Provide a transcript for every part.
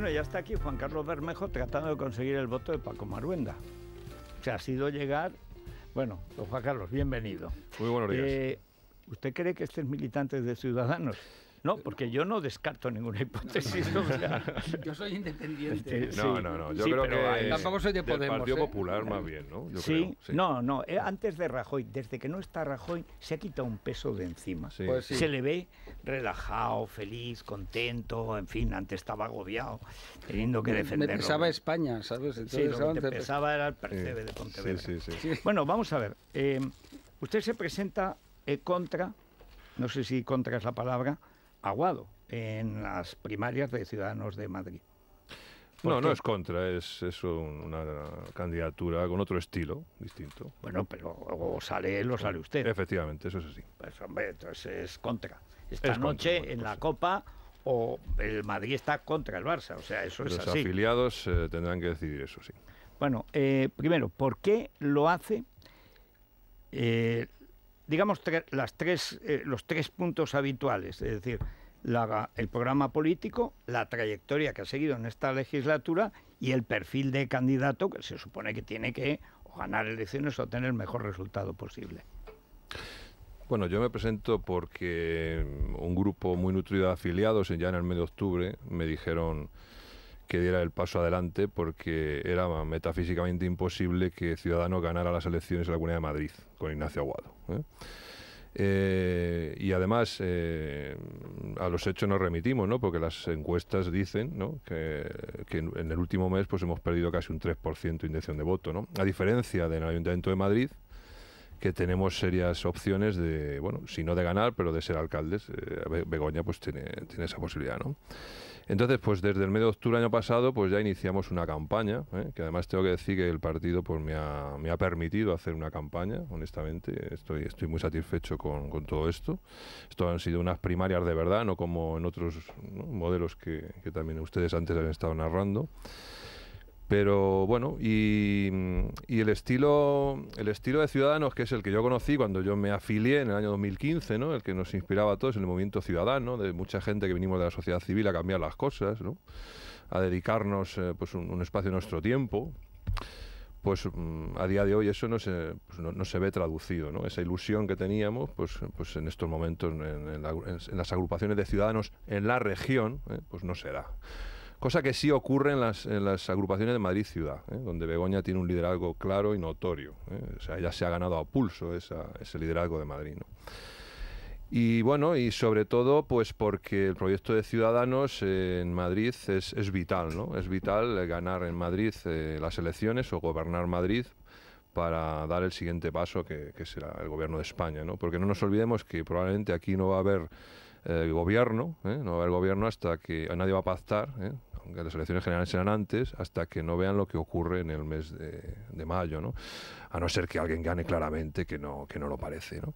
Bueno, ya está aquí Juan Carlos Bermejo tratando de conseguir el voto de Paco Maruenda. O ha sido llegar. Bueno, don Juan Carlos, bienvenido. Muy buenos días. Eh, ¿Usted cree que este militantes militante de Ciudadanos? No, porque yo no descarto ninguna hipótesis. Yo soy independiente. no, no, no. Yo creo que tampoco soy Partido ¿eh? Popular más bien, ¿no? sí, no, no. Eh, antes de Rajoy, desde que no está Rajoy, se ha quitado un peso de encima. Pues se le ve relajado, feliz, contento. En fin, antes estaba agobiado, teniendo que defenderlo. Me España, ¿sabes? sí, lo que pues, era el percebe de Pontevedra. Bueno, vamos a ver. Eh, usted se presenta contra, no sé si contra es la palabra, Aguado en las primarias de Ciudadanos de Madrid. No, no es contra, es, una candidatura con otro estilo distinto. Bueno, pero o sale él sale usted. Efectivamente, eso es así. Pues hombre, entonces es contra. Esta noche en la pues Copa o el Madrid está contra el Barça, o sea, eso es así. Los afiliados eh, tendrán que decidir eso, sí. Bueno, eh, primero, ¿por qué lo hace eh, digamos, las tres, eh, los tres puntos habituales, es decir, el programa político, la trayectoria que ha seguido en esta legislatura y el perfil de candidato que se supone que tiene que ganar elecciones o tener el mejor resultado posible. Bueno, yo me presento porque un grupo muy nutrido de afiliados ya en el mes de octubre me dijeron que diera el paso adelante porque era metafísicamente imposible que Ciudadano ganara las elecciones en la Comunidad de Madrid con Ignacio Aguado. ¿eh? Eh, y además eh, a los hechos nos remitimos, ¿no? Porque las encuestas dicen que, en el último mes pues hemos perdido casi un 3% de intención de voto, ¿no? A diferencia del Ayuntamiento de Madrid, que tenemos serias opciones de, bueno, si no de ganar, pero de ser alcaldes. Begoña pues tiene, esa posibilidad, ¿no? Entonces, pues desde el mes de octubre año pasado, pues ya iniciamos una campaña, ¿eh? que además tengo que decir que el partido pues me ha, permitido hacer una campaña, honestamente, estoy, estoy muy satisfecho con, todo esto. Esto han sido unas primarias de verdad, no como en otros modelos que, que también ustedes antes han estado narrando. Pero bueno, mm, y, el, estilo, el estilo de Ciudadanos, que es el que yo conocí cuando yo me afilié en el año 2015, ¿no? el que nos inspiraba a todos, el movimiento ciudadano, de mucha gente que vinimos de la sociedad civil a cambiar las cosas, ¿no? a dedicarnos eh, pues un, espacio de nuestro tiempo, pues mm, a día de hoy eso no se, pues, no, se ve traducido. ¿no? Esa ilusión que teníamos pues, pues en estos momentos en, las agrupaciones de ciudadanos en la región, ¿eh? pues no será cosa que sí ocurre en las, agrupaciones de Madrid Ciudad, ¿eh? donde Begoña tiene un liderazgo claro y notorio. ¿eh? O sea, ella se ha ganado a pulso ese liderazgo de Madrid. Y bueno, y sobre todo, pues porque el proyecto de Ciudadanos en Madrid es, vital, ¿no? Es vital ganar en Madrid eh, las elecciones o gobernar Madrid para dar el siguiente paso que, será el gobierno de España, ¿no? Porque no nos olvidemos que probablemente aquí no va a haber eh, gobierno, no va a haber gobierno hasta que nadie va a pactar, que las elecciones generales serán antes, hasta que no vean lo que ocurre en el mes de, mayo, ¿no? A no ser que alguien gane claramente que no, que no lo parece, ¿no?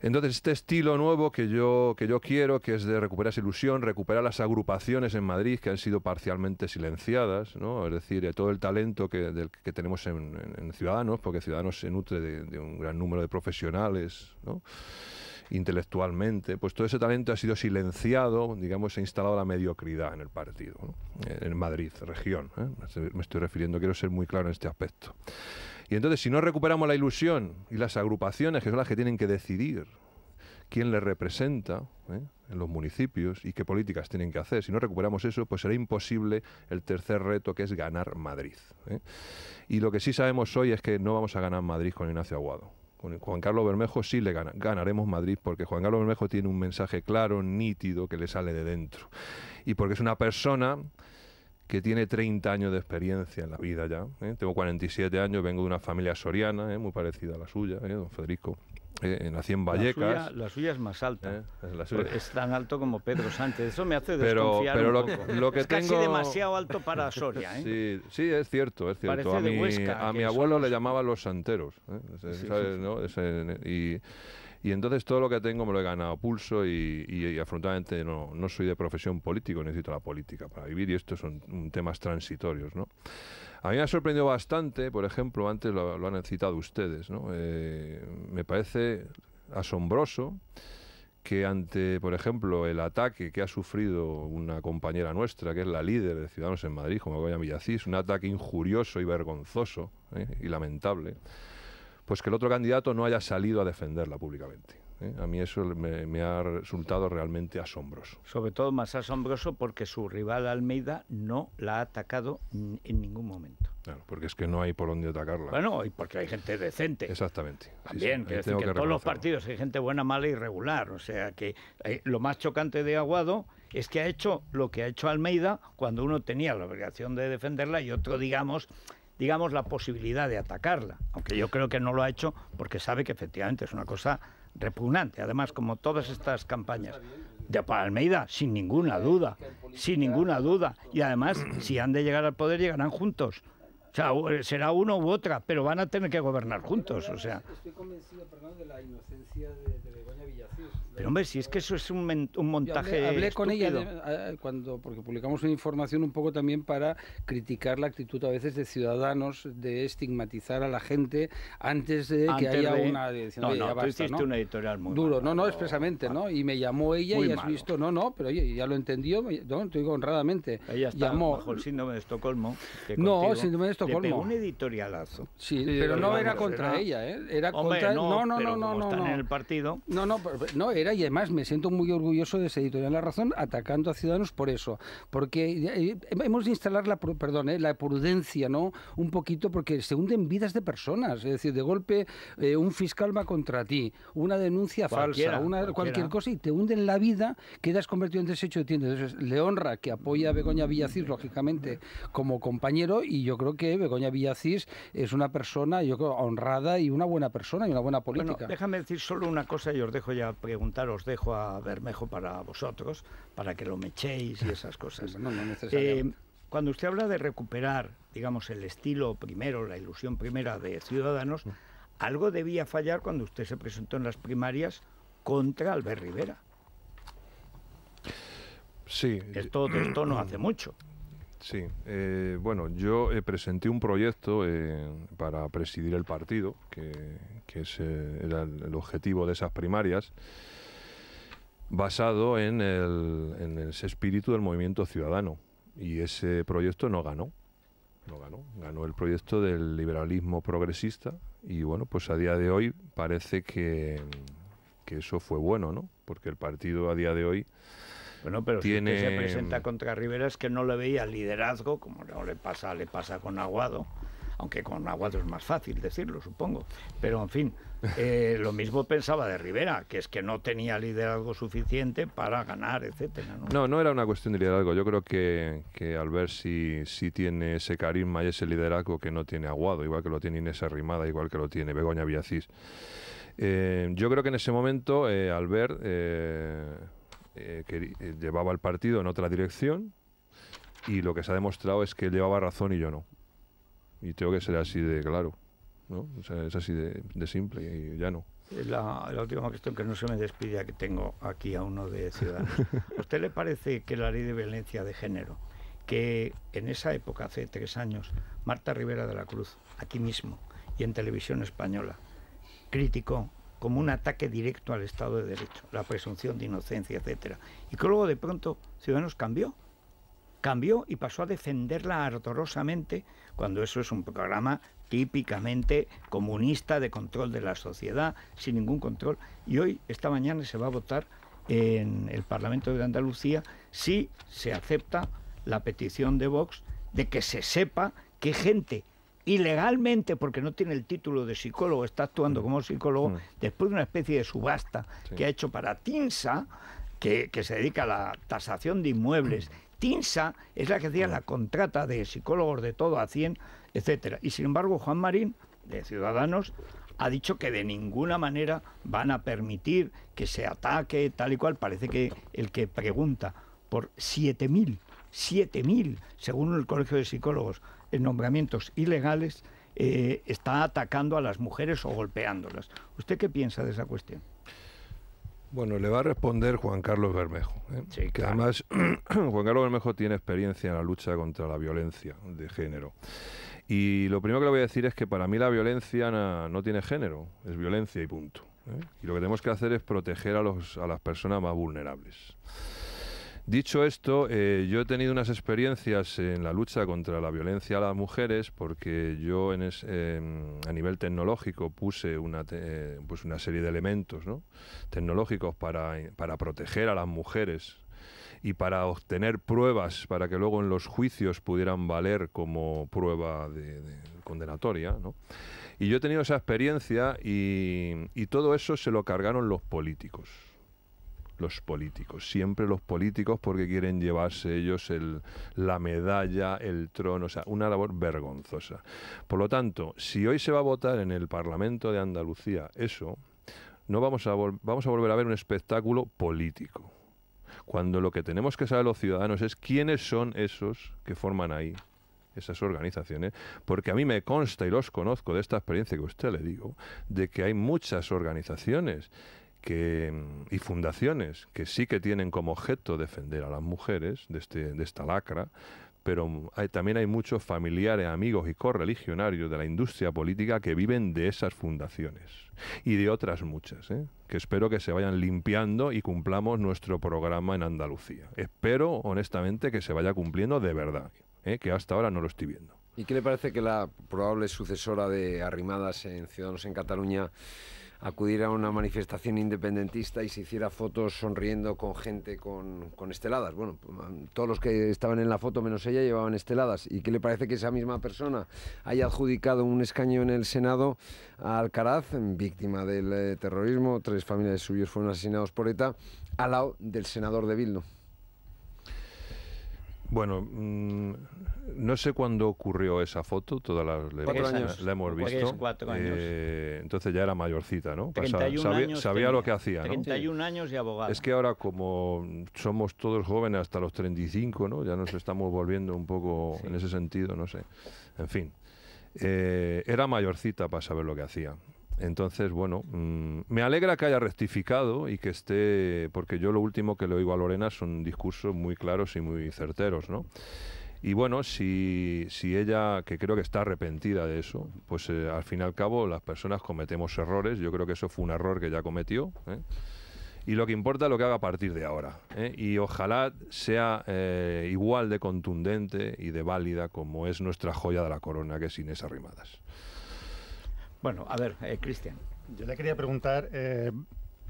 Entonces, este estilo nuevo que yo, que yo quiero, que es de recuperar esa ilusión, recuperar las agrupaciones en Madrid que han sido parcialmente silenciadas, ¿no? es decir, eh, todo el talento que, que tenemos en, Ciudadanos, porque Ciudadanos se nutre de, de un gran número de profesionales, ¿no? intelectualmente, pues todo ese talento ha sido silenciado, digamos, se ha instalado la mediocridad en el partido, eh, en Madrid, región. ¿eh? Me estoy refiriendo, quiero ser muy claro en este aspecto. Y entonces, si no recuperamos la ilusión y las agrupaciones, que son las que tienen que decidir quién les representa ¿eh? en los municipios y qué políticas tienen que hacer. Si no recuperamos eso, pues será imposible el tercer reto, que es ganar Madrid. Y lo que sí sabemos hoy es que no vamos a ganar Madrid con Ignacio Aguado. Con Juan Carlos Bermejo sí le ganaremos Madrid porque Juan Carlos Bermejo tiene un mensaje claro, nítido, que le sale de dentro. Y porque es una persona que tiene 30 años de experiencia en la vida ya. ¿eh? Tengo 47 años, vengo de una familia soriana, ¿eh? muy parecida a la suya, ¿eh? don Federico. Eh, eh, nací en Vallecas. La suya, es más alta. Eh, pues es, tan alto como Pedro Sánchez. Eso me hace desconfiar pero, lo, es casi demasiado alto para Soria. ¿eh? Sí, es cierto, es cierto. a mi, abuelo le llamaban los santeros. y, entonces todo lo que tengo me lo he ganado pulso y, y, afrontadamente no, no soy de profesión político, necesito la política para vivir y estos son mm, temas transitorios, ¿no? A mí me ha sorprendido bastante, por ejemplo, antes lo, han citado ustedes, eh, me parece asombroso que ante, por ejemplo, el ataque que ha sufrido una compañera nuestra, que es la líder de Ciudadanos en Madrid, como Goya Villacís, un ataque injurioso y vergonzoso ¿eh? y lamentable, pues que el otro candidato no haya salido a defenderla públicamente. ¿eh? A mí eso me, ha resultado realmente asombroso. Sobre todo más asombroso porque su rival Almeida no la ha atacado en ningún momento. Claro, porque es que no hay por dónde atacarla. Bueno, y porque hay gente decente. Exactamente. También, que, en todos los partidos hay gente buena, mala y regular. O sea que eh, lo más chocante de Aguado es que ha hecho lo que ha hecho Almeida cuando uno tenía la obligación de defenderla y otro, digamos, digamos, la posibilidad de atacarla. Aunque yo creo que no lo ha hecho porque sabe que efectivamente es una cosa repugnante, además, como todas estas campañas. De Palmeida, sin ninguna duda, sin ninguna duda. Y además, si han de llegar al poder, llegarán juntos. O sea, eh, será uno u otra, pero van a tener que gobernar juntos. O sea. Estoy convencido, perdón, de la inocencia de, Begoña pero hombre, si es que eso es un, un montaje. Yo hablé, con ella eh, cuando, porque publicamos una información un poco también para criticar la actitud a veces de ciudadanos de estigmatizar a la gente antes de que haya una. no no, no, tú hiciste ¿no? editorial muy duro, no, no, expresamente, ¿no? Y me llamó ella y has visto, no, no, pero oye, ya lo entendió, te digo honradamente. Ella está llamó, bajo el síndrome de Estocolmo. Que no, síndrome de Estocolmo. un editorialazo. Sí, pero no era contra ella, ¿eh? Era contra. No, no, no, no, no. no, están en el partido. No, no, no era y además me siento muy orgulloso de ese editorial La Razón atacando a Ciudadanos por eso, porque eh, hemos de instalar la, perdón, eh, prudencia, ¿no? Un poquito porque se hunden vidas de personas, es decir, de golpe eh, un fiscal va contra ti, una denuncia falsa, una, cualquier cosa y te hunden la vida, quedas convertido en desecho de ti. Entonces, le honra que apoya a Begoña Villacís, lógicamente, como compañero y yo creo que Begoña Villacís es una persona, yo honrada y una buena persona y una buena política. déjame decir solo una cosa y os dejo ya preguntar los os dejo a Bermejo para vosotros, para que lo mechéis y esas cosas. Eh, cuando usted habla de recuperar, digamos, el estilo primero, la ilusión primera de Ciudadanos, mm. algo debía fallar cuando usted se presentó en las primarias contra Albert Rivera. Sí. Esto, esto no hace mucho. Sí. Eh, bueno, yo eh, presenté un proyecto para presidir el partido, que, es, era el objetivo de esas primarias basado en el, en ese espíritu del movimiento ciudadano. Y ese proyecto no ganó. No ganó. Ganó el proyecto del liberalismo progresista. Y bueno, pues a día de hoy parece que, que eso fue bueno, ¿no? Porque el partido a día de hoy. Bueno, pero tiene... si se presenta contra Rivera es que no le veía liderazgo, como no le pasa, le pasa con Aguado aunque con Aguado es más fácil decirlo, supongo. Pero en fin, eh, lo mismo pensaba de Rivera, que es que no tenía liderazgo suficiente para ganar, etcétera. No, no, era una cuestión de liderazgo. Yo creo que, que Albert sí, tiene ese carisma y ese liderazgo que no tiene Aguado, igual que lo tiene Inés Arrimada, igual que lo tiene Begoña Villacís. Eh, yo creo que en ese momento eh, Albert llevaba el partido en otra dirección y lo que se ha demostrado es que él llevaba razón y yo no. Y tengo que ser así de claro, ¿no? es así de, simple y ya no. La, última cuestión que no se me despide que tengo aquí a uno de Ciudadanos. usted le parece que la ley de violencia de género, que en esa época, hace tres años, Marta Rivera de la Cruz, aquí mismo y en televisión española, criticó como un ataque directo al Estado de Derecho, la presunción de inocencia, etcétera, y que luego de pronto Ciudadanos cambió? cambió y pasó a defenderla ardorosamente cuando eso es un programa típicamente comunista de control de la sociedad, sin ningún control. Y hoy, esta mañana, se va a votar en el Parlamento de Andalucía si se acepta la petición de Vox de que se sepa que gente ilegalmente, porque no tiene el título de psicólogo, está actuando mm. como psicólogo, mm. después de una especie de subasta que ha hecho para TINSA, que, que, se dedica a la tasación de inmuebles mm. TINSA es la que hacía la contrata de psicólogos de todo a 100, etcétera. Y sin embargo, Juan Marín, de Ciudadanos, ha dicho que de ninguna manera van a permitir que se ataque tal y cual. Parece que el que pregunta por 7.000, 7.000, según el Colegio de Psicólogos, en nombramientos ilegales, eh, está atacando a las mujeres o golpeándolas. ¿Usted qué piensa de esa cuestión? Bueno, le va a responder Juan Carlos Bermejo. ¿eh? además, Juan Carlos Bermejo tiene experiencia en la lucha contra la violencia de género. Y lo primero que le voy a decir es que para mí la violencia no, tiene género, es violencia y punto. ¿eh? Y lo que tenemos que hacer es proteger a, a las personas más vulnerables. Dicho esto, eh, yo he tenido unas experiencias en la lucha contra la violencia a las mujeres porque yo em, a nivel tecnológico puse una, eh, pues una serie de elementos tecnológicos para, proteger a las mujeres y para obtener pruebas para que luego en los juicios pudieran valer como prueba de, condenatoria. Y yo he tenido esa experiencia y todo eso se lo cargaron los políticos los políticos, siempre los políticos porque quieren llevarse ellos el, la medalla, el trono, o sea, una labor vergonzosa. Por lo tanto, si hoy se va a votar en el Parlamento de Andalucía eso, no vamos a, vamos a volver a ver un espectáculo político. Cuando lo que tenemos que saber los ciudadanos es quiénes son esos que forman ahí esas organizaciones, porque a mí me consta y los conozco de esta experiencia que usted le digo, de que hay muchas organizaciones que, mm, y fundaciones que sí que tienen como objeto defender a las mujeres de, este, de esta lacra, pero mm, hay, también hay muchos familiares, amigos y correligionarios de la industria política que viven de esas fundaciones y de otras muchas, ¿eh? que espero que se vayan limpiando y cumplamos nuestro programa en Andalucía. Espero, honestamente, que se vaya cumpliendo de verdad, ¿eh? que hasta ahora no lo estoy viendo. ¿Y qué le parece que la probable sucesora de Arrimadas en Ciudadanos en Cataluña acudir a una manifestación independentista y se hiciera fotos sonriendo con gente con, esteladas. Bueno, todos los que estaban en la foto menos ella llevaban esteladas. ¿Y qué le parece que esa misma persona haya adjudicado un escaño en el Senado a Alcaraz, víctima del eh, terrorismo? Tres familias suyos fueron asesinados por ETA, al lado del senador de Bildu. Bueno, mm, no sé cuándo ocurrió esa foto, todas las la, la, hemos visto. Eh, entonces ya era mayorcita, ¿no? sabía, lo que hacía, 31 años y abogado. Es que ahora como somos todos jóvenes hasta los 35, ¿no? Ya nos estamos volviendo un poco en ese sentido, no sé. En fin, eh, era mayorcita para saber lo que hacía. Entonces, bueno, mm, me alegra que haya rectificado y que esté, porque yo lo último que le oigo a Lorena son discursos muy claros y muy certeros, ¿no? Y bueno, si, ella, que creo que está arrepentida de eso, pues eh, al fin y al cabo las personas cometemos errores, yo creo que eso fue un error que ya cometió. ¿eh? y lo que importa es lo que haga a partir de ahora. ¿eh? Y ojalá sea igual de contundente y de válida como es nuestra joya de la corona, que es Inés Arrimadas. Bueno, a ver, eh, Cristian. Yo le quería preguntar eh,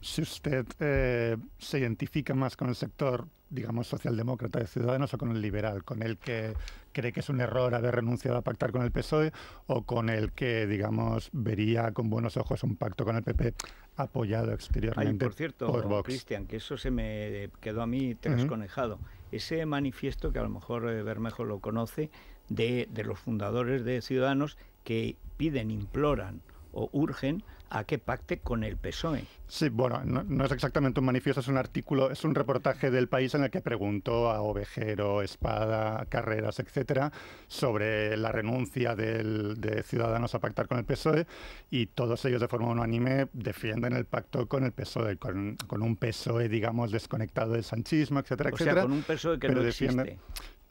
si usted eh, se identifica más con el sector, digamos, socialdemócrata de Ciudadanos o con el liberal, con el que cree que es un error haber renunciado a pactar con el PSOE o con el que, digamos, vería con buenos ojos un pacto con el PP apoyado exteriormente por, cierto, Cristian, que eso se me quedó a mí trasconejado. Ese manifiesto, que a lo mejor Bermejo lo conoce, de, de los fundadores de Ciudadanos que piden, imploran o urgen a que pacte con el PSOE. Sí, bueno, no, es exactamente un manifiesto, es un artículo, es un reportaje del país en el que preguntó a Ovejero, Espada, Carreras, etcétera, sobre la renuncia de Ciudadanos a pactar con el PSOE y todos ellos de forma unánime defienden el pacto con el PSOE, con, un PSOE, digamos, desconectado del sanchismo, etcétera, o Sea, con un PSOE que no existe.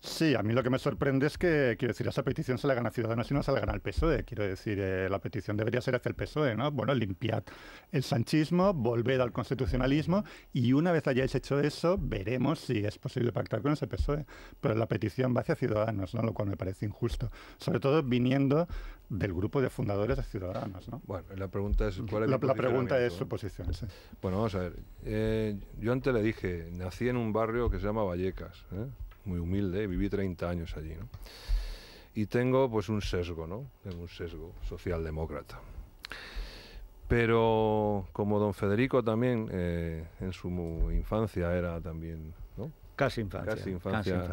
Sí, a mí lo que me sorprende es que, quiero decir, esa petición se la gana Ciudadanos y no se la gana el PSOE. Quiero decir, eh, la petición debería ser hacia el PSOE, ¿no? Bueno, limpiad el sanchismo, volved al constitucionalismo y una vez hayáis hecho eso, veremos si es posible pactar con ese PSOE. Pero la petición va hacia Ciudadanos, ¿no? Lo cual me parece injusto. Sobre todo viniendo del grupo de fundadores de Ciudadanos, ¿no? Bueno, la pregunta es cuál es La, la pregunta es su posición, Bueno, vamos a ver. Eh, yo antes le dije, nací en un barrio que se llama Vallecas, ¿eh? muy humilde, viví 30 años allí, ¿no? Y tengo pues un sesgo, ¿no? Un sesgo socialdemócrata. Pero como don Federico también eh, en su infancia era también, ¿no? Casi infancia.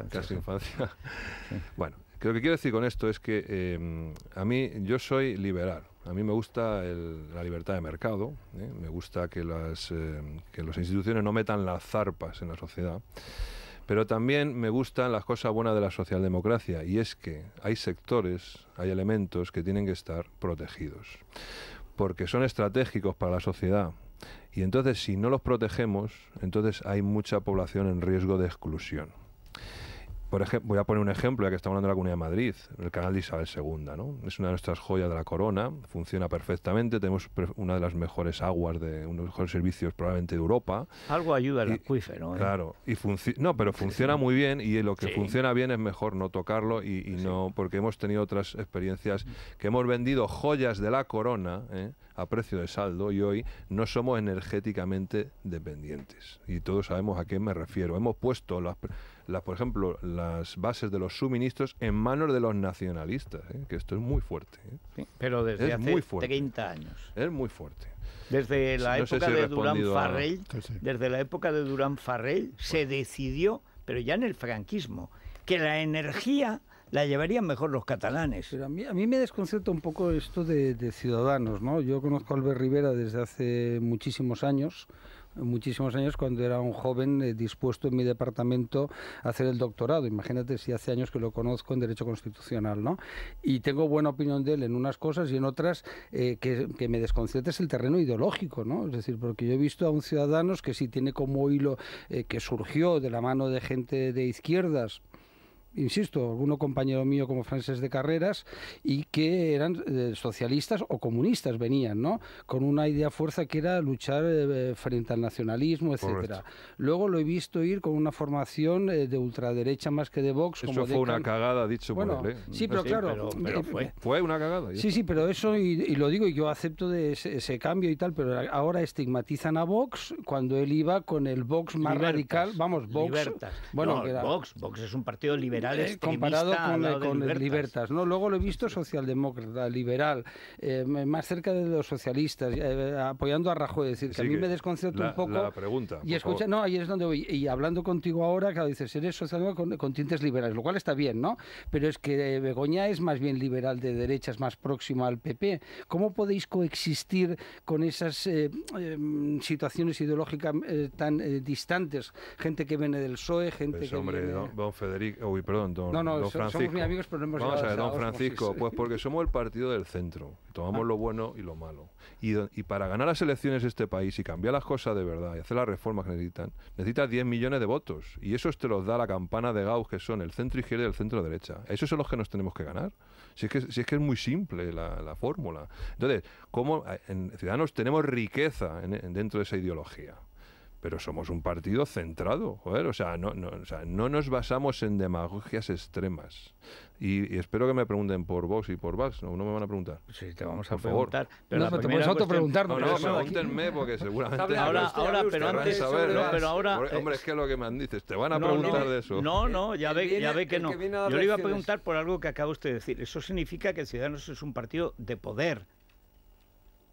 Casi infancia. bueno, lo que quiero decir con esto es que em, a mí yo soy liberal. A mí me gusta la libertad de mercado, ¿eh? me gusta que las, em, que las instituciones no metan las zarpas en la sociedad. Pero también me gustan las cosas buenas de la socialdemocracia y es que hay sectores, hay elementos que tienen que estar protegidos porque son estratégicos para la sociedad. Y entonces si no los protegemos, entonces hay mucha población en riesgo de exclusión por ejemplo, voy a poner un ejemplo, ya que estamos hablando de la Comunidad de Madrid, el canal de Isabel II, ¿no? Es una de nuestras joyas de la corona, funciona perfectamente, tenemos una de las mejores aguas, de uno de los mejores servicios probablemente de Europa. Algo ayuda al acuífero, ¿eh? Claro, y no, pero funciona muy bien y lo que funciona bien es mejor no tocarlo y, no, porque hemos tenido otras experiencias que hemos vendido joyas de la corona, ¿eh? a precio de saldo y hoy no somos energéticamente dependientes. Y todos sabemos a qué me refiero. Hemos puesto las por ejemplo, las bases de los suministros en manos de los nacionalistas, ¿eh? que esto es muy fuerte. ¿eh? pero desde hace 30 años. Es muy fuerte. Desde la época de Durán Farrell, desde la época de Durán Farrell se decidió, pero ya en el franquismo, que la energía la llevarían mejor los catalanes. a mí, me desconcierta un poco esto de, Ciudadanos, ¿no? Yo conozco a Albert Rivera desde hace muchísimos años, muchísimos años cuando era un joven eh, dispuesto en mi departamento a hacer el doctorado. Imagínate si hace años que lo conozco en Derecho Constitucional, ¿no? Y tengo buena opinión de él en unas cosas y en otras eh, que, me desconcierta es el terreno ideológico, ¿no? Es decir, porque yo he visto a un ciudadanos que sí tiene como hilo eh, que surgió de la mano de gente de izquierdas insisto, alguno compañero mío como francés de carreras, y que eran eh, socialistas o comunistas venían, ¿no? Con una idea fuerza que era luchar eh, frente al nacionalismo, etcétera. Luego lo he visto ir con una formación eh, de ultraderecha más que de Vox. Eso fue una cagada, dicho por Sí, pero claro. fue. una cagada. Sí, sí, pero eso, y, lo digo, y yo acepto de ese, cambio y tal, pero ahora estigmatizan a Vox cuando él iba con el Vox más radical, vamos, Vox. Vox, Vox es un partido liberal eh, comparado con, libertas. ¿no? Luego lo he visto socialdemócrata, liberal, eh, más cerca de los socialistas, eh, apoyando a Rajoy. Es decir, que a mí me desconcierto un poco. Y escucha, no, ahí es donde voy. Y hablando contigo ahora, claro, dices, eres socialdemócrata con, con, tintes liberales, lo cual está bien, ¿no? Pero es que Begoña es más bien liberal de derechas, más próxima al PP. ¿Cómo podéis coexistir con esas em, situaciones ideológicas tan distantes? Gente que viene del PSOE, gente pues, que Federico, don, no, no, Francisco. Somos muy amigos, pero no hemos Vamos a ver, don Francisco, pues porque somos el partido del centro. Tomamos ah. lo bueno y lo malo. Y, para ganar las elecciones de este país y cambiar las cosas de verdad y hacer las reformas que necesitan, necesitas 10 millones de votos. Y eso te los da la campana de Gauss, que son el centro izquierdo y el centro derecha. Esos son los que nos tenemos que ganar. Si es que, si es, que es muy simple la, fórmula. Entonces, ¿cómo en, Ciudadanos tenemos riqueza en, dentro de esa ideología? pero somos un partido centrado, joder, o sea, no, no, o sea, no nos basamos en demagogias extremas. Y, espero que me pregunten por Vox y por Vax, no, no me van a preguntar. Sí, te vamos a preguntar. Pero no, no te auto autopreguntar. No, no, porque seguramente... ahora, pero antes... Saber, no, pero ahora, eh, hombre, es que lo que me han dices, te van a preguntar de eso. No, no, ya ve, ya ve que no. Yo le iba a preguntar por algo que acaba usted de decir. Eso significa que Ciudadanos es un partido de poder.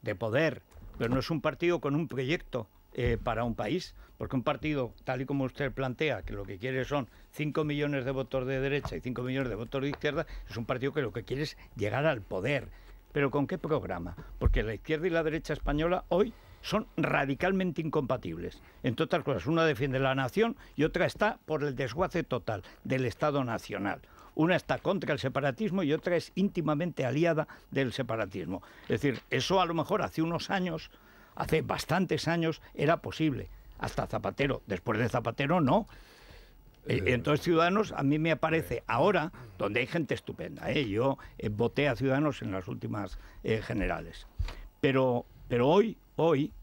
De poder. Pero no es un partido con un proyecto eh, para un país. Porque un partido, tal y como usted plantea, que lo que quiere son 5 millones de votos de derecha y 5 millones de votos de izquierda, es un partido que lo que quiere es llegar al poder. ¿Pero con qué programa? Porque la izquierda y la derecha española hoy son radicalmente incompatibles. Entre otras cosas, una defiende la nación y otra está por el desguace total del Estado Nacional. Una está contra el separatismo y otra es íntimamente aliada del separatismo. Es decir, eso a lo mejor hace unos años hace bastantes años era posible. Hasta Zapatero. Después de Zapatero, no. Eh, eh. Entonces Ciudadanos a mí me aparece eh. ahora, donde hay gente estupenda. Yo voté a Ciudadanos en las últimas generales. Pero, pero hoy, hoy,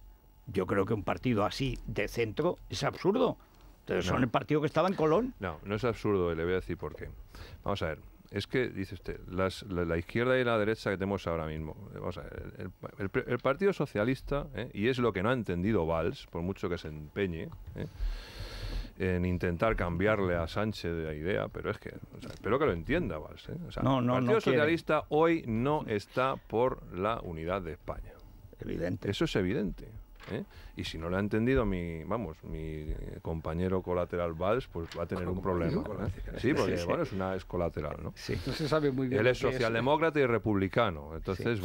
yo creo que un partido así de centro es absurdo. Entonces son el partido que estaba en Colón. No, no es absurdo, y le voy a decir por qué. Vamos a ver, es que, dice usted, la, izquierda y la derecha que tenemos ahora mismo, eh, el, Partido Socialista, eh, y es lo que no ha entendido Valls, por mucho que se empeñe, eh, en intentar cambiarle a Sánchez de la idea, pero es que espero que lo entienda Valls. el Partido Socialista hoy no está por la unidad de España. Evidente. Eso es evidente. Y si no lo ha entendido mi, vamos, mi eh, compañero colateral Valls, pues va a tener un problema. ¿eh? Sí, porque bueno, es una colateral, ¿no? Él es socialdemócrata y republicano, entonces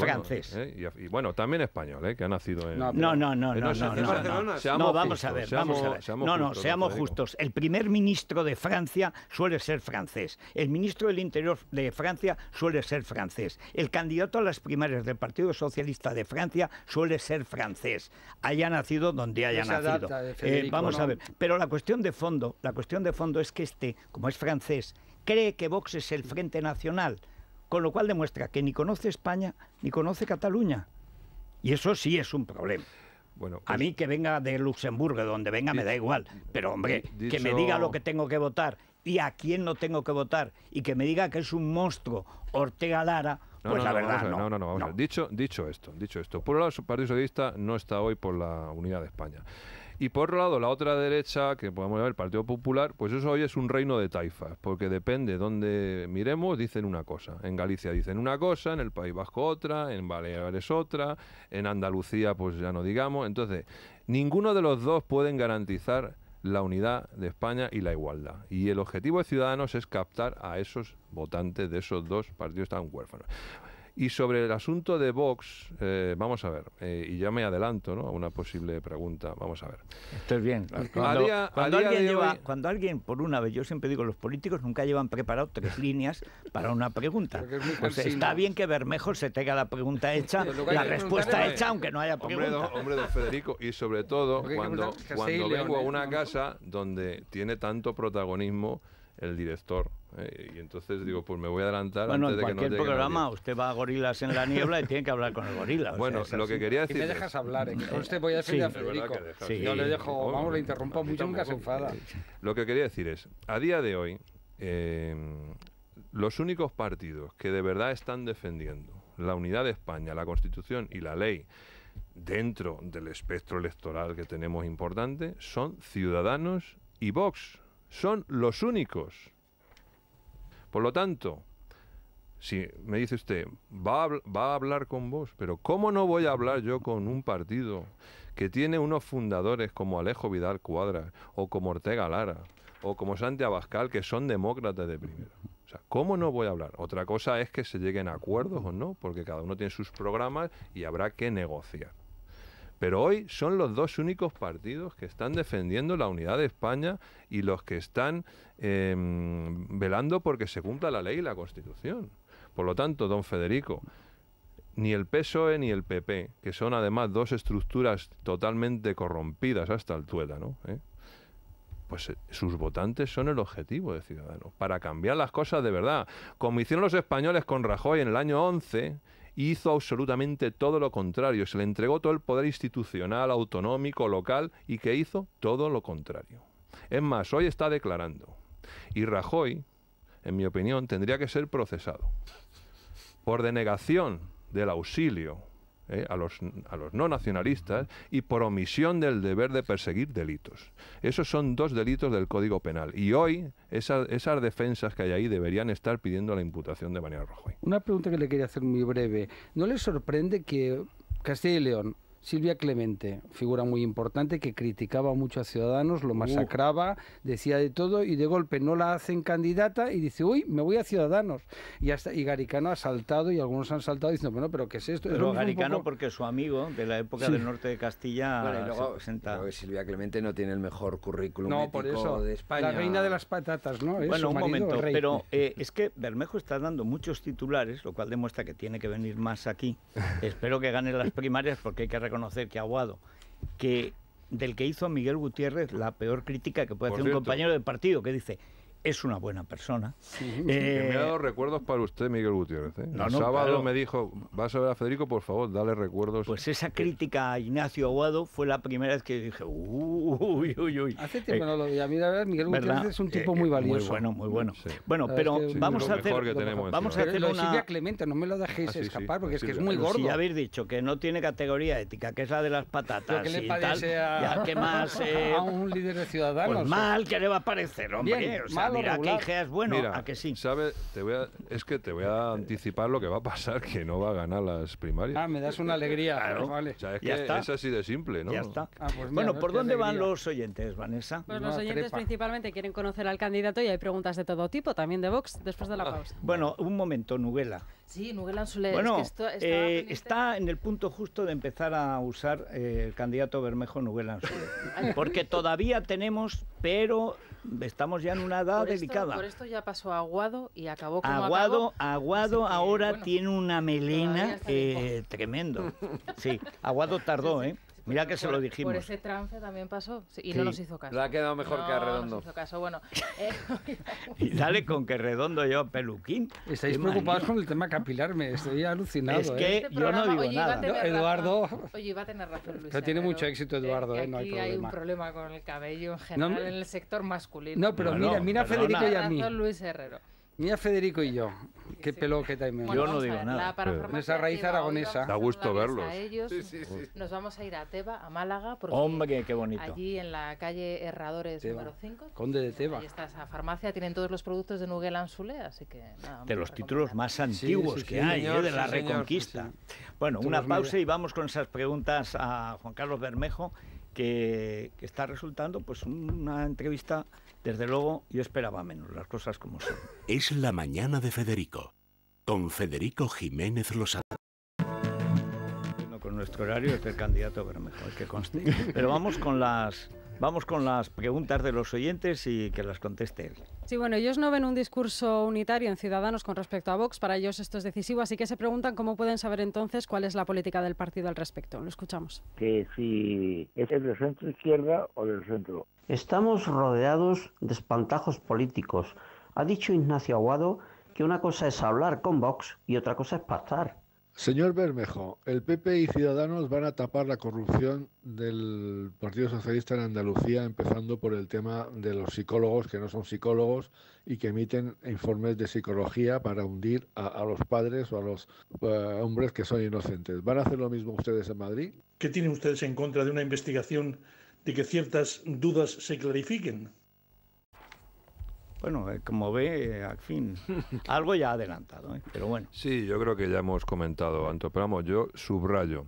eh, Y, bueno, también español, que ha nacido en No, no, no, no, no, no, vamos a ver, vamos a ver. No, no, seamos justos. El primer ministro de Francia suele ser francés. El ministro del Interior de Francia suele ser francés. El candidato a las primarias del Partido Socialista de Francia suele ser francés. Haya nacido donde haya nacido. Eh, vamos a ver, pero la cuestión de fondo, la cuestión de fondo es que este, como es francés, cree que Vox es el Frente Nacional, con lo cual demuestra que ni conoce España ni conoce Cataluña. Y eso sí es un problema. Bueno, a pues mí que venga de Luxemburgo, donde venga, me da igual. Pero hombre, que me diga lo que tengo que votar y a quién no tengo que votar y que me diga que es un monstruo Ortega Lara, pues la verdad no. No, no, Dicho, dicho esto, dicho esto, por un lado el Partido Socialista no está hoy por la unidad de España. Y por otro lado, la otra derecha, que podemos llamar el Partido Popular, pues eso hoy es un reino de taifas, porque depende donde miremos, dicen una cosa. En Galicia dicen una cosa, en el País Vasco otra, en Baleares otra, en Andalucía, pues ya no digamos. Entonces, ninguno de los dos pueden garantizar la unidad de España y la igualdad. Y el objetivo de Ciudadanos es captar a esos votantes de esos dos partidos tan huérfanos. Y sobre el asunto de Vox, eh, vamos a ver, eh, y ya me adelanto ¿no? a una posible pregunta, vamos a ver. Esto es bien. Cuando, alguien lleva, cuando, alguien por una vez, yo siempre digo, los políticos nunca llevan preparado tres líneas para una pregunta. está bien que Bermejo se tenga la pregunta hecha, la respuesta hecha, aunque no haya pregunta. Hombre, don, Federico, y sobre todo cuando, cuando vengo a una casa donde tiene tanto protagonismo el director eh, y entonces digo, pues me voy a adelantar bueno, de en cualquier programa usted va a gorilas en la niebla y tiene que hablar con el gorila. Bueno, lo que quería decir... Y me dejas hablar, eh, usted eh, voy a decir a Federico. Yo le dejo, vamos, le interrumpo mucho, nunca se enfada. Eh, lo que quería decir es, a día de hoy, los únicos partidos que de verdad están defendiendo la unidad de España, la Constitución y la ley dentro del espectro electoral que tenemos importante son Ciudadanos y Vox. Son los únicos. Por lo tanto, si me dice usted, va a, va a, hablar con vos, pero ¿cómo no voy a hablar yo con un partido que tiene unos fundadores como Alejo Vidal Cuadras, o como Ortega Lara, o como Santi Abascal, que son demócratas de primero. O sea, ¿cómo no voy a hablar? Otra cosa es que se lleguen a acuerdos o no, porque cada uno tiene sus programas y habrá que negociar. Pero hoy son los dos únicos partidos que están defendiendo la unidad de España y los que están em, velando porque se cumpla la ley y la Constitución. Por lo tanto, don Federico, ni el PSOE ni el PP, que son además dos estructuras totalmente corrompidas hasta el tuétano, ¿eh? pues eh, sus votantes son el objetivo de Ciudadanos, para cambiar las cosas de verdad. Como hicieron los españoles con Rajoy en el año 11 hizo absolutamente todo lo contrario. Se le entregó todo el poder institucional, autonómico, local, y que hizo todo lo contrario. Es más, hoy está declarando. Y Rajoy, en mi opinión, tendría que ser procesado por denegación del auxilio eh, a, los, a los no nacionalistas y por omisión del deber de perseguir delitos. Esos son dos delitos del Código Penal. Y hoy esas defensas que hay ahí deberían estar pidiendo la imputación de Mariano Rojo Una pregunta que le quería hacer muy breve. ¿No le sorprende que Castilla y León, Silvia Clemente, figura muy importante que criticaba mucho a Ciudadanos, lo uh. masacraba, decía de todo y de golpe no la hacen candidata y dice, uy, me voy a Ciudadanos. Y, hasta, Garicano ha saltado y algunos han saltado diciendo, bueno, pero ¿qué es esto? Pero Garicano porque su amigo de la época del norte de Castilla Silvia Clemente no tiene el mejor currículum no, por eso, de España. La reina de las patatas, ¿no? bueno, un momento, pero eh, es que Bermejo está dando muchos titulares, lo cual demuestra que tiene que venir más aquí. Espero que gane las primarias porque hay que conocer que Aguado, que del que hizo Miguel Gutiérrez la peor crítica que puede hacer un compañero del partido, que dice, es una buena persona. Eh, me ha dado recuerdos para usted, Miguel Gutiérrez. ¿eh? el sábado me dijo, vas a ver a Federico, por favor, dale recuerdos. Pues esa eh, crítica a Ignacio Aguado fue la primera vez que dije, uy, uy, uy. Hace tiempo no lo vi. A mí, la verdad, Miguel Gutiérrez es un tipo muy valioso. Muy bueno, muy bueno. Bueno, pero vamos, a hacer, vamos a hacer lo una... Silvia Clemente, no me lo dejéis ah, escapar porque es que es muy gordo. Si habéis dicho que no tiene categoría ética, que es la de las patatas que y tal, a... más... a un líder de pues Ciudadanos. Pues mal que le va a parecer, hombre. Bien, mal mira, que es bueno, a que sí. Te a, es que te voy a anticipar lo que va a pasar, que no va a ganar las primarias. Ah, me das una alegría. Claro. Pues es ya está. es así de simple, ¿no? Ya está. Ah, pues bueno, ¿por dónde van los oyentes, Vanessa? Pues los oyentes principalmente quieren conocer al candidato y hay preguntas de todo tipo, también de Vox, después de la ah. pausa. Bueno, un momento, Nubela. Sí, bueno, es que eh, está en el punto justo de empezar a usar eh, el candidato Bermejo Nuguel Anzule. porque todavía tenemos, pero estamos ya en una edad delicada. por esto ya pasó Aguado y acabó como Aguado, Aguado ahora tiene una melena eh, tremendo. Sí, Aguado tardó, ¿eh? Mira que se lo e- dijimos. Por ese trance también pasó y no nos hizo caso. Lo ha quedado mejor no, que Redondo. No nos hizo caso. Bueno, eh, y dale con que Redondo yo peluquín. Estáis preocupados con el tema capilar, me estoy alucinado. Es que ¿eh? yo no este digo nada. No, Eduardo. oye, iba a tener razón, Luis. Pero tiene mucho éxito, eh, Eduardo, eh, no hay problema. hay un problema con el cabello en general en el sector masculino. No, pero mira, mira a Federico y a mí. Luis Herrero. Mira Federico y yo, qué pelo que tenemos. yo no digo nada. Esa raíz aragonesa. Da gusto verlos. Nos vamos a ir a Teba, a Málaga. Porque Hombre, qué bonito. Allí en la calle Herradores número 5. Conde de Teba. Ahí está farmacia, tienen todos los productos de Nuguel Anzule, así que... Nada, de los títulos más antiguos que hay, de la Reconquista. bueno, una pausa y vamos con esas preguntas a Juan Carlos Bermejo que, está resultando pues una entrevista, desde luego yo esperaba menos, las cosas como son. Es la mañana de Federico, con Federico Jiménez Lozano nuestro horario es el candidato pero mejor que conste. Pero vamos con las Vamos con las preguntas de los oyentes y que las conteste él. Sí, bueno, ellos no ven un discurso unitario en Ciudadanos con respecto a Vox. Para ellos esto es decisivo, así que se preguntan cómo pueden saber entonces cuál es la política del partido al respecto. Lo escuchamos. Que si es del centro izquierda o del centro. Estamos rodeados de espantajos políticos. Ha dicho Ignacio Aguado que una cosa es hablar con Vox y otra cosa es pactar. Señor Bermejo, el PP y Ciudadanos van a tapar la corrupción del Partido Socialista en Andalucía, empezando por el tema de los psicólogos que no son psicólogos y que emiten informes de psicología para hundir a, los padres o a los eh, hombres que son inocentes. ¿Van a hacer lo mismo ustedes en Madrid? ¿Qué tienen ustedes en contra de una investigación de que ciertas dudas se clarifiquen? Bueno, eh, como ve, eh, al fin, algo ya adelantado, ¿eh? pero bueno. Sí, yo creo que ya hemos comentado, Anto, pero vamos, yo subrayo.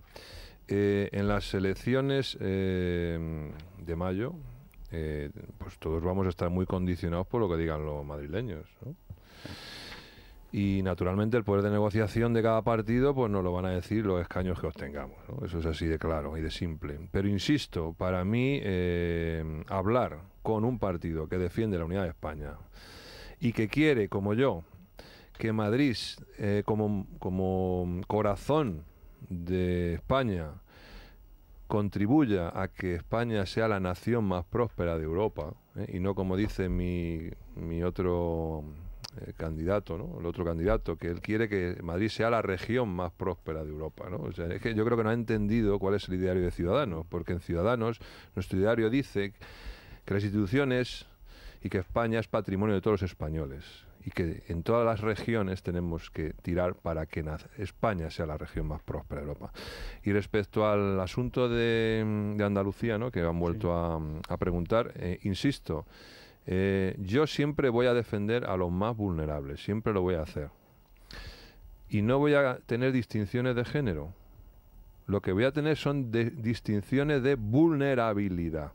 en las elecciones de mayo, pues todos vamos a estar muy condicionados por lo que digan los madrileños, ¿no? y naturalmente el poder de negociación de cada partido pues nos lo van a decir los escaños que obtengamos. Eso es así de claro y de simple. Pero insisto, para mí eh, hablar con un partido que defiende la unidad de España y que quiere, como yo, que Madrid eh, como, corazón de España contribuya a que España sea la nación más próspera de Europa, ¿eh? y no como dice mi, mi otro el eh, candidato, ¿no? El otro candidato, que él quiere que Madrid sea la región más próspera de Europa, ¿no? es que yo creo que no ha entendido cuál es el ideario de Ciudadanos, porque en Ciudadanos nuestro ideario dice que las instituciones y que España es patrimonio de todos los españoles y que en todas las regiones tenemos que tirar para que España sea la región más próspera de Europa. Y respecto al asunto de, Andalucía, ¿no? que han vuelto a, preguntar, eh, insisto, eh, yo siempre voy a defender a los más vulnerables, siempre lo voy a hacer. Y no voy a tener distinciones de género. Lo que voy a tener son distinciones de vulnerabilidad.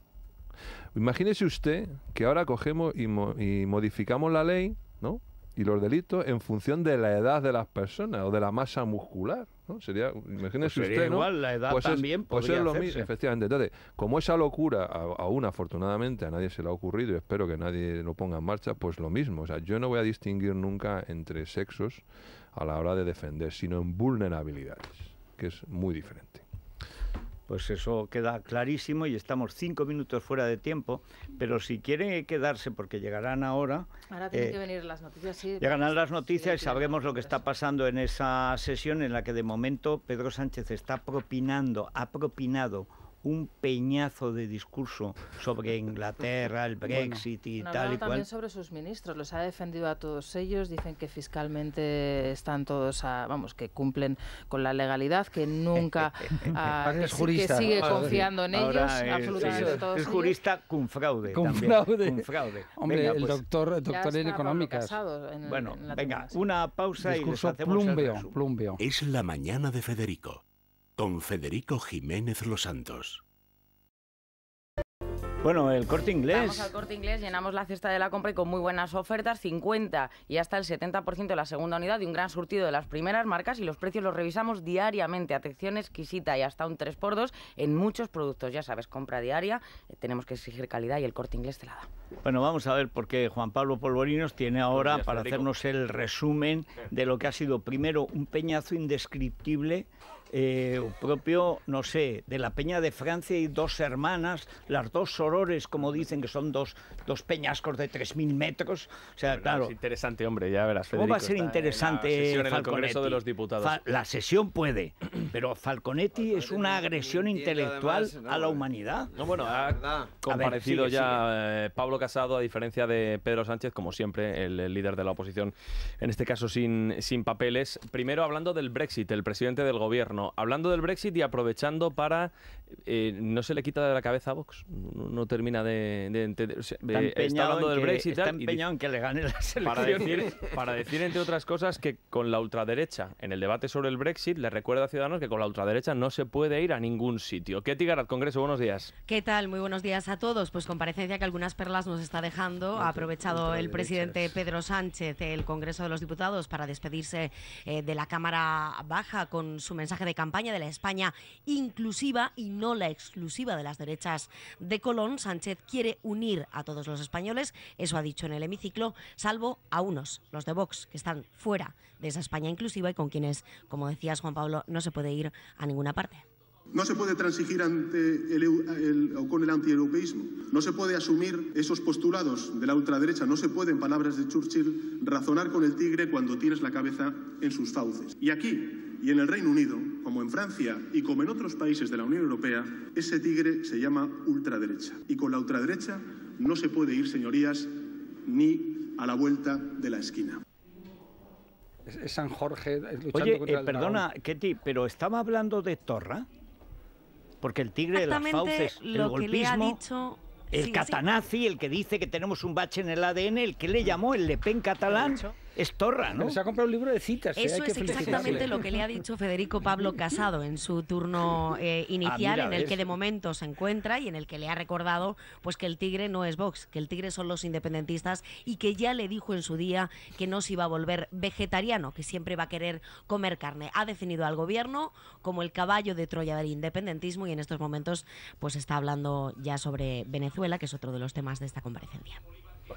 Imagínese usted que ahora cogemos y modificamos la ley, ¿no? y los delitos en función de la edad de las personas o de la masa muscular. ¿no? Sería, imagínese pues Igual, la edad pues también pues es lo mismo, efectivamente. Entonces, como esa locura, aún afortunadamente a nadie se le ha ocurrido y espero que nadie lo ponga en marcha, pues lo mismo. O sea, yo no voy a distinguir nunca entre sexos a la hora de defender, sino en vulnerabilidades, que es muy diferente. Pues eso queda clarísimo y estamos cinco minutos fuera de tiempo, pero si quieren quedarse, porque llegarán ahora... Ahora tienen eh, que venir las noticias, sí. Llegarán las noticias y sabremos lo que está pasando en esa sesión en la que de momento Pedro Sánchez está propinando, ha propinado un peñazo de discurso sobre Inglaterra, el Brexit y tal y cual. También sobre sus ministros, los ha defendido a todos ellos, dicen que fiscalmente están todos, a, vamos, que cumplen con la legalidad, que nunca, ah, que, sigue confiando en ellos, es, absolutamente todos Es jurista con fraude. Con fraude. Con fraude. Hombre, el pues. doctor, doctor en económicas. bueno, venga, una pausa y les hacemos plumbeo. Es la mañana de Federico con Federico Jiménez Los Santos. Bueno, el corte inglés. Vamos al corte inglés, llenamos la cesta de la compra y con muy buenas ofertas, 50 y hasta el 70% de la segunda unidad y un gran surtido de las primeras marcas y los precios los revisamos diariamente, atención exquisita y hasta un 3x2 en muchos productos, ya sabes, compra diaria, eh, tenemos que exigir calidad y el corte inglés te la da. Bueno, vamos a ver porque Juan Pablo Polvorinos tiene ahora para hacernos el resumen de lo que ha sido primero un peñazo indescriptible eh, propio, no sé, de la Peña de Francia y dos hermanas, las dos sorores, como dicen, que son dos, dos peñascos de 3.000 metros. O sea, claro. Es interesante, hombre, ya verás. ¿Cómo va a ser interesante la sesión en de los Diputados? la sesión puede, pero Falconetti, es una agresión intelectual a la eh. humanidad. No, bueno, ha comparecido ya eh, Pablo Casado, a diferencia de Pedro Sánchez, como siempre, el, el, líder de la oposición, en este caso sin, sin papeles. Primero hablando del Brexit, el presidente del gobierno. Hablando del Brexit y aprovechando para eh, no se le quita de la cabeza a Vox. No, termina de, entender. está, hablando del Brexit empeñado en que le gane la selección. Para decir, entre otras cosas, que con la ultraderecha, en el debate sobre el Brexit, le recuerda a Ciudadanos que con la ultraderecha no se puede ir a ningún sitio. Ketty Garat, Congreso, buenos días. ¿Qué tal? Muy buenos días a todos. Pues comparecencia que algunas perlas nos está dejando. ha aprovechado el presidente Pedro Sánchez del Congreso de los Diputados para despedirse eh, de la Cámara Baja con su mensaje de campaña de la España inclusiva y no la exclusiva de las derechas de Colón, Sánchez quiere unir a todos los españoles, eso ha dicho en el hemiciclo, salvo a unos, los de Vox, que están fuera de esa España inclusiva y con quienes, como decías Juan Pablo, no se puede ir a ninguna parte. No se puede transigir ante el, con el antieuropeísmo. No se puede asumir esos postulados de la ultraderecha. No se puede, en palabras de Churchill, razonar con el tigre cuando tienes la cabeza en sus fauces. Y aquí, y en el Reino Unido, como en Francia y como en otros países de la Unión Europea, ese tigre se llama ultraderecha. Y con la ultraderecha no se puede ir, señorías, ni a la vuelta de la esquina. Es San Jorge luchando contra eh, perdona, Ketty, pero estaba hablando de Torra, porque el tigre de las fauces, el golpismo... El catanazi, el que dice que tenemos un bache en el ADN, el que le llamó el Lepen catalán, es torra, ¿no? se ha comprado un libro de citas. ¿eh? Eso es exactamente lo que le ha dicho Federico Pablo Casado en su turno eh, ah, inicial, en el que de momento se encuentra y en el que le ha recordado pues que el Tigre no es Vox, que el Tigre son los independentistas y que ya le dijo en su día que no se iba a volver vegetariano, que siempre va a querer comer carne. Ha definido al gobierno como el caballo de Troya del independentismo y en estos momentos pues está hablando ya sobre Venezuela, que es otro de los temas de esta comparecencia.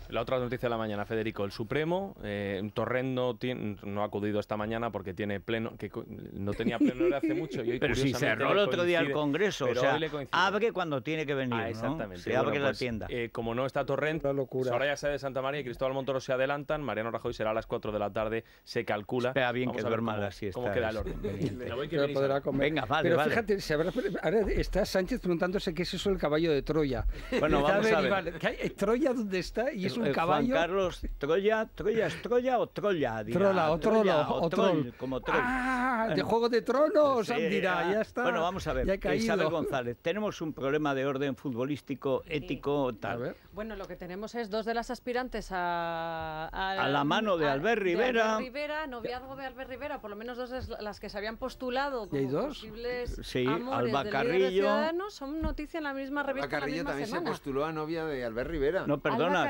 La otra noticia de la mañana, Federico, el Supremo, eh, Torrendo no ha acudido esta mañana porque tiene pleno, que no tenía pleno de hace mucho. Y hoy, pero si cerró el otro día el Congreso, o sea, abre cuando tiene que venir, ah, exactamente. Se abre la pues, tienda. Eh, como no está Torrendo, locura. Pues ya Sede de Santa María y Cristóbal Montoro se adelantan, Mariano Rajoy será a las 4 de la tarde, se calcula. Espera bien que es normal así cómo queda el orden. Venga, Venga vale, Pero fíjate, se habrá, ahora está Sánchez preguntándose qué es eso el caballo de Troya. Bueno, vamos a ver. Troya, ¿dónde está? es un eh, caballo. Juan Carlos, Troya, Troya, es Troya o Troya, Trola, o Trola, o, como Troll. Ah, de em, Juego de Tronos, em, ah, ya está. Bueno, vamos a ver, Isabel González, tenemos un problema de orden futbolístico, ético, sí. tal. Bueno, lo que tenemos es dos de las aspirantes a... A, la mano de, Albert, Rivera. Albert Rivera. noviazgo de Albert Rivera, por lo menos dos de las que se habían postulado como dos? posibles sí, Alba Carrillo. son noticia en la misma revista Alba Carrillo también se postuló a novia de Albert Rivera. No, perdona,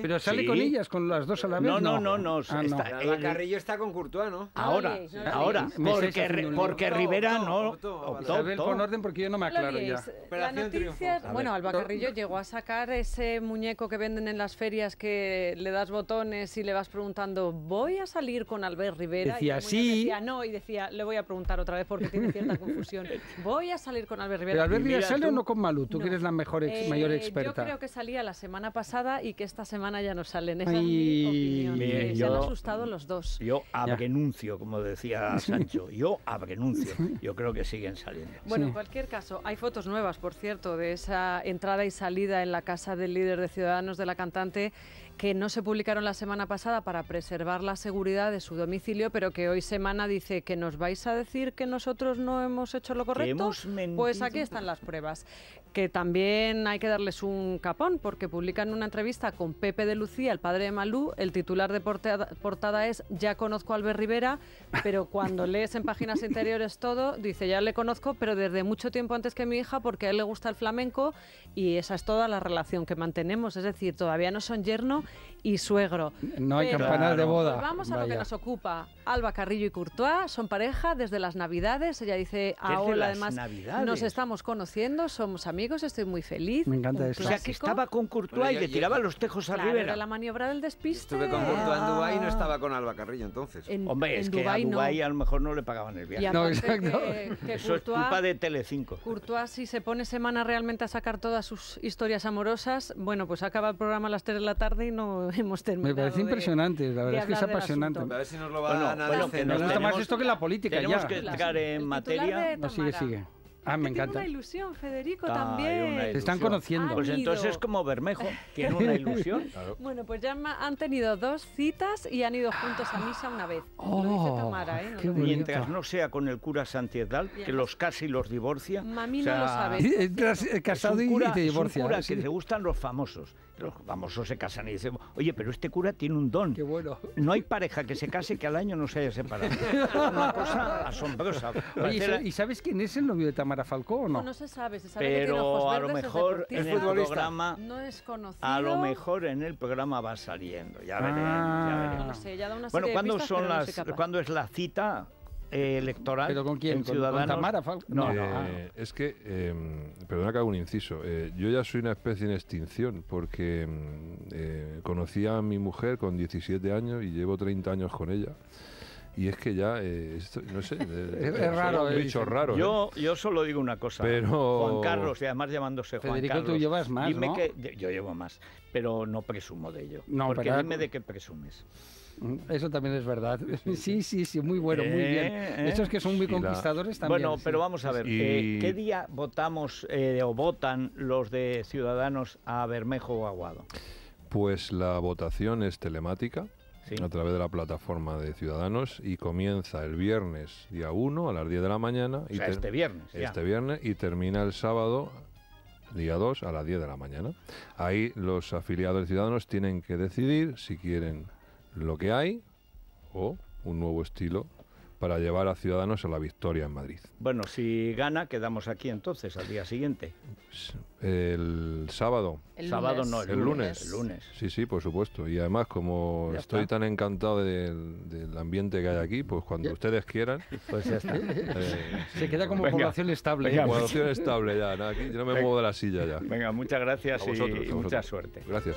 pero sale con ellas, con las dos a la vez. No, no, no, no. Ah, está, Carrillo está con Courtois, ¿no? Ahora, ahora. Porque, Rivera no optó. el con orden porque yo no me aclaro ya. La noticia, bueno, Alba Carrillo llegó a sacar ese muñeco que venden en las ferias que le das botones y le vas preguntando, ¿voy a salir con Albert Rivera? Decía y Decía no y decía, le voy a preguntar otra vez porque tiene cierta confusión. ¿Voy a salir con Albert Rivera? ¿Pero Albert Rivera sale o no con Malú? Tú que eres la mejor, mayor eh, experta. Yo creo que salía la semana pasada y que esta semana ya no salen. Esa Ay, es opinión. se han asustado los dos. Yo abrenuncio, como decía Sancho. Yo abrenuncio. Yo creo que siguen saliendo. Bueno, en cualquier caso, hay fotos nuevas, por cierto, de esa entrada y salida en la casa del líder de Ciudadanos de la cantante que no se publicaron la semana pasada para preservar la seguridad de su domicilio, pero que hoy semana dice que nos vais a decir que nosotros no hemos hecho lo correcto. Pues aquí están las pruebas. Que también hay que darles un capón, porque publican una entrevista con Pepe de Lucía, el padre de Malú. El titular de portada, es Ya conozco a Albert Rivera, pero cuando lees en páginas interiores todo, dice Ya le conozco, pero desde mucho tiempo antes que mi hija, porque a él le gusta el flamenco y esa es toda la relación que mantenemos. Es decir, todavía no son yerno y suegro. No hay de boda. vamos a lo que nos ocupa. Alba Carrillo y Courtois son pareja desde las Navidades. Ella dice, ahora además nos estamos conociendo, somos amigos, estoy muy feliz. Me encanta O sea, que estaba con Courtois y le tiraba los tejos a Rivera. la maniobra del despiste. Estuve con Courtois en Dubái y no estaba con Alba Carrillo entonces. Hombre, es que Dubai a Dubái a lo mejor no le pagaban el viaje. No, exacto. eso es culpa de Telecinco. Courtois, si se pone semana realmente a sacar todas sus historias amorosas, bueno, pues acaba el programa a las 3 de la tarde y no hemos terminado. Me parece impresionante, la verdad es que es apasionante. A ver si nos lo va a analizar. Bueno, nos, gusta más esto que la política. Tenemos que entrar en materia. No, sigue, sigue. Ah, me encanta. Tiene una ilusión, Federico, también. Ilusión. Se están conociendo. Pues entonces, como Bermejo, tiene una ilusión. Bueno, pues ya han tenido dos citas y han ido juntos a misa una vez. Oh, lo dice Tamara, ¿eh? No mientras no sea con el cura Santiedal, que los casi los divorcia. Mami o sea, no lo sabe. Eh, casado y te divorcia. Es un cura que le gustan los famosos los famosos se casan y dicen, oye, pero este cura tiene un don. Qué bueno. No hay pareja que se case que al año no se haya separado. Una cosa asombrosa. ¿y, sabes quién es el novio de Tamara Falcó o no? No, se sabe, se sabe pero a lo mejor en el programa no es conocido. A lo mejor en el programa va saliendo, ya veré. ya ah. No, ya da una bueno, cuando son las ¿cuándo es la cita? electoral. ¿Pero con quién? ¿Con, No, eh, ah, no, Es que, eh, perdona que hago un inciso, eh, yo ya soy una especie en extinción porque em, eh, conocí a mi mujer con 17 años y llevo 30 años con ella. Y es que ya, eh, no sé, es, raro, un bicho raro. Yo, yo solo digo una cosa. Pero... Juan Carlos, y además llamándose Juan Carlos. llevas que yo, llevo más, pero no presumo de ello. porque dime de qué presumes. Eso también es verdad. Sí, sí, sí, muy bueno, muy bien. Eh, Estos que son muy eh. conquistadores también. Bueno, pero vamos a ver, eh, ¿qué día votamos o votan los de Ciudadanos a Bermejo o Aguado? Pues la votación es telemática. a través de la plataforma de Ciudadanos y comienza el viernes día 1 a las 10 de la mañana. Y este viernes. Este viernes y termina el sábado día 2 a las 10 de la mañana. Ahí los afiliados de Ciudadanos tienen que decidir si quieren lo que hay o un nuevo estilo para llevar a Ciudadanos a la victoria en Madrid. Bueno, si gana, quedamos aquí entonces al día siguiente. El sábado. El sábado lunes. no, el, lunes. Sí, sí, por supuesto. Y además, como estoy tan encantado del, ambiente que hay aquí, pues cuando ustedes quieran. Pues eh, Se queda como población estable. ¿eh? población estable ya. aquí, no me muevo de la silla ya. Venga, muchas gracias y mucha suerte. Gracias.